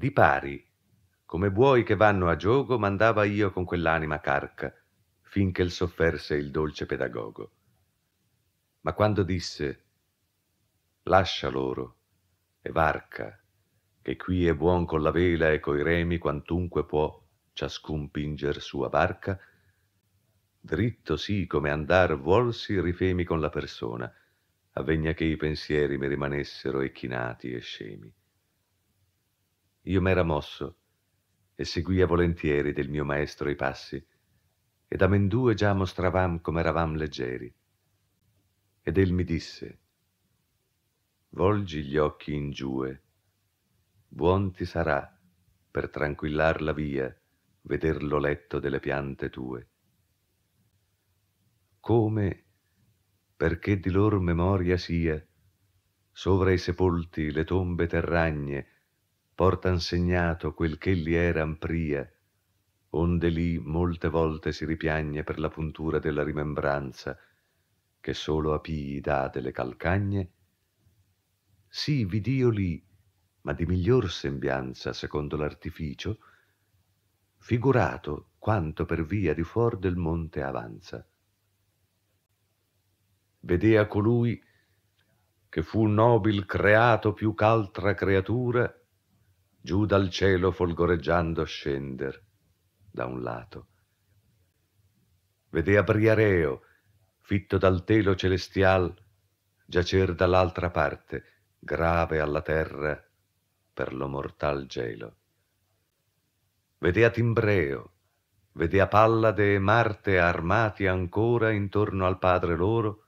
di pari. Come buoi che vanno a giogo mandava io con quell'anima carca, finché il sofferse il dolce pedagogo. Ma quando disse, lascia loro e varca, che qui è buon con la vela e coi remi quantunque può ciascun pinger sua barca, dritto sì come andar vuolsi rifemi con la persona, avvegna che i pensieri mi rimanessero e chinati e scemi. Io m'era mosso e seguia volentieri del mio maestro i passi, ed amendue già mostravam come eravam leggeri. Ed el mi disse, volgi gli occhi in giue, buon ti sarà per tranquillar la via veder lo letto delle piante tue. Come, perché di lor memoria sia, sovra i sepolti le tombe terragne, portan segnato quel ch'elli eran pria, onde lì molte volte si ripiagne per la puntura della rimembranza, che solo a pii dà delle calcagne, sì vid'io lì, ma di miglior sembianza secondo l'artificio, figurato quanto per via di fuor del monte avanza. Vedea colui che fu nobil creato più ch'altra creatura, giù dal cielo folgoreggiando scender da un lato. Vedea Briareo, fitto dal telo celestial, giacer dall'altra parte, grave alla terra per lo mortal gelo. Vedea Timbreo, vedea Pallade e Marte armati ancora intorno al padre loro,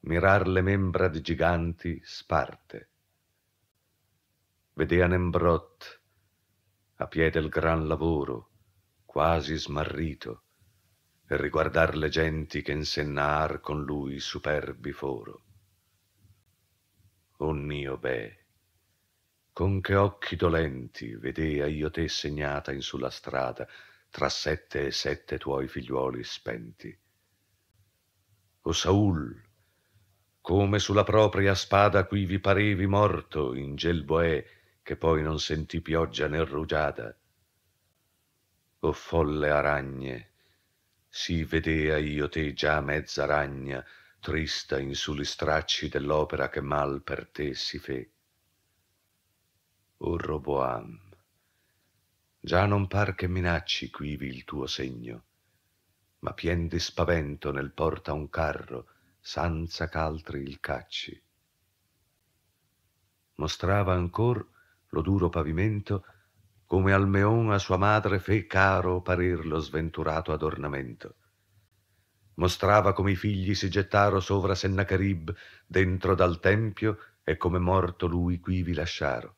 mirar le membra di giganti sparte vedea Nembrot a piè del gran lavoro, quasi smarrito, e riguardar le genti che insennar con lui superbi foro. O oh mio be, con che occhi dolenti vedea io te segnata in sulla strada tra sette e sette tuoi figliuoli spenti. O Saul, come sulla propria spada qui vi parevi morto in Gelboè, che poi non sentì pioggia né rugiada. O folle aragne, sì vedea io te già mezza ragna, trista in su li stracci dell'opera che mal per te si fe. O Roboam, già non par che minacci quivi il tuo segno, ma pien di spavento nel porta un carro, senza ch'altri il cacci. Mostrava ancor lo duro pavimento, come Almeon a sua madre fe caro parir lo sventurato adornamento. Mostrava come i figli si gettaro sovra Sennacherib dentro dal tempio e come morto lui qui vi lasciaro.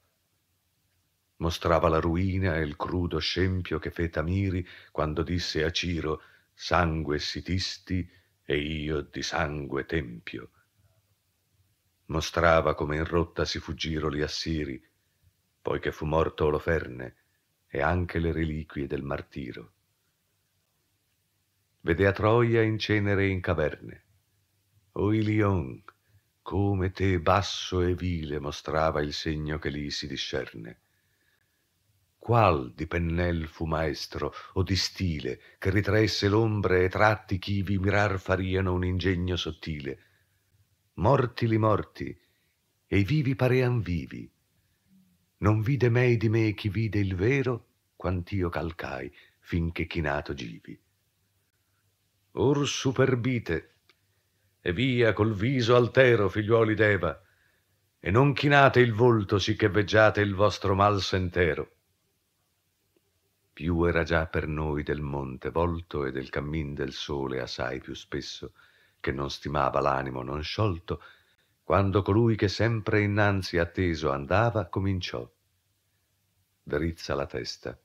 Mostrava la ruina e il crudo scempio che fe Tamiri quando disse a Ciro sangue sitisti e io di sangue tempio. Mostrava come in rotta si fuggiro gli assiri poiché fu morto Oloferne e anche le reliquie del martiro. Vedea Troia in cenere e in caverne. O Ilion, come te basso e vile mostrava il segno che lì si discerne. Qual di pennel fu maestro o di stile che ritraesse l'ombre e tratti chivi mirar fariano un ingegno sottile? Morti li morti, e i vivi parean vivi, non vide mei di me chi vide il vero quant'io calcai finché chinato givi or superbite e via col viso altero figliuoli d'eva e non chinate il volto sì che veggiate il vostro mal sentero più era già per noi del monte volto e del cammin del sole assai più spesso che non stimava l'animo non sciolto quando colui che sempre innanzi atteso andava cominciò drizza la testa.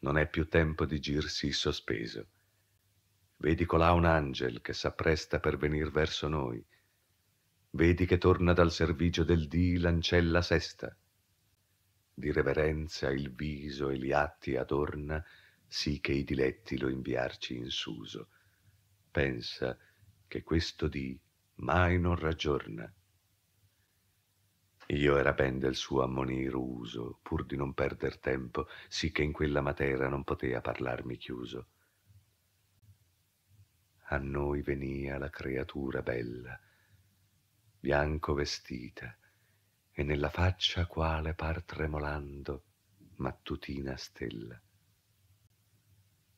Non è più tempo di girsi sospeso. Vedi colà un angel che s'appresta per venir verso noi. Vedi che torna dal servigio del dì l'ancella sesta. Di reverenza il viso e gli atti adorna, sì che i diletti lo inviarci in suso. Pensa che questo dì mai non raggiorna. Io era ben del suo ammonir uso, pur di non perder tempo, sì che in quella matera non potea parlarmi chiuso. A noi venia la creatura bella, bianco vestita, e nella faccia quale par tremolando mattutina stella.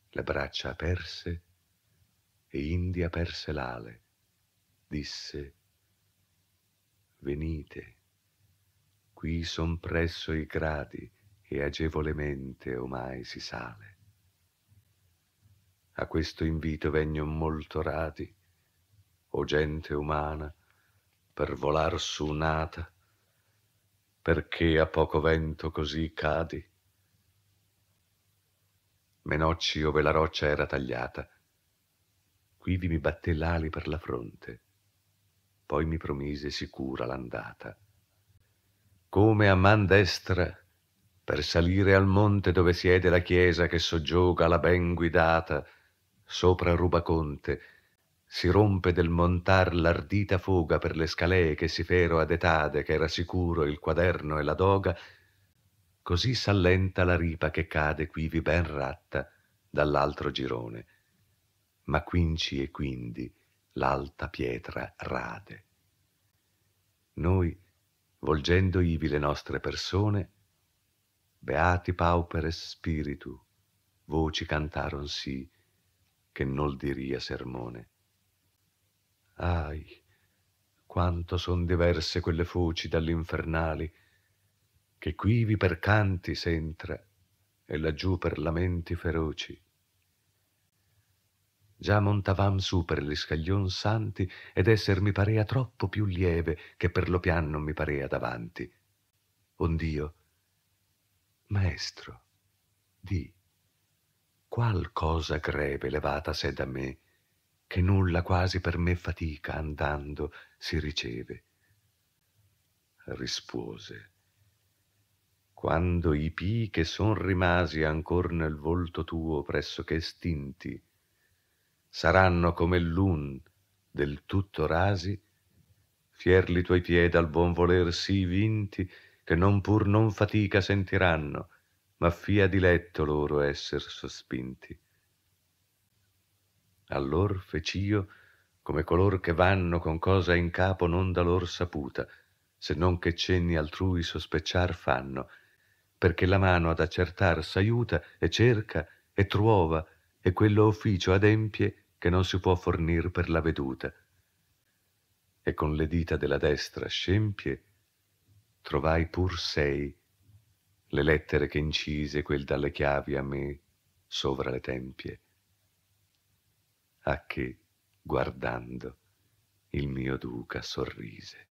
Le braccia aperse e India perse l'ale, disse, venite qui son presso i gradi e agevolemente omai si sale. A questo invito vegnon molto radi, o gente umana, per volar su nata, perché a poco vento così cadi. Menocci ove la roccia era tagliata, quivi mi batté l'ali per la fronte, poi mi promise sicura l'andata come a man destra, per salire al monte dove siede la chiesa che soggioga la ben guidata, sopra Rubaconte, si rompe del montar l'ardita foga per le scalee che si fero ad etade che era sicuro il quaderno e la doga, così s'allenta la ripa che cade quivi ben ratta dall'altro girone. Ma quinci e quindi l'alta pietra rade. Noi, volgendo ivi le nostre persone, beati pauperes spiritu, voci cantaron sì, che nol diria sermone. Ahi, quanto son diverse quelle foci dall'infernali, che quivi per canti s'entra e laggiù per lamenti feroci Già montavam su per gli scaglion santi ed esser mi parea troppo più lieve che per lo pian non mi parea davanti. Ond'io, maestro, di, qual cosa greve levata s'è da me, che nulla quasi per me fatica andando si riceve. Rispuose, quando i pii che son rimasi ancor nel volto tuo pressoché estinti, saranno come l'un del tutto rasi, fier li tuoi piedi al buon voler sì vinti, che non pur non fatica sentiranno, ma fia diletto loro esser sospinti. Allor fec'io, come color che vanno con cosa in capo non da lor saputa, se non che cenni altrui sospecciar fanno, perché la mano ad accertar s'aiuta e cerca e truova e quello officio adempie che non si può fornir per la veduta, e con le dita della destra scempie trovai pur sei le lettere che incise quel dalle chiavi a me sovra le tempie, a che, guardando, il mio duca sorrise.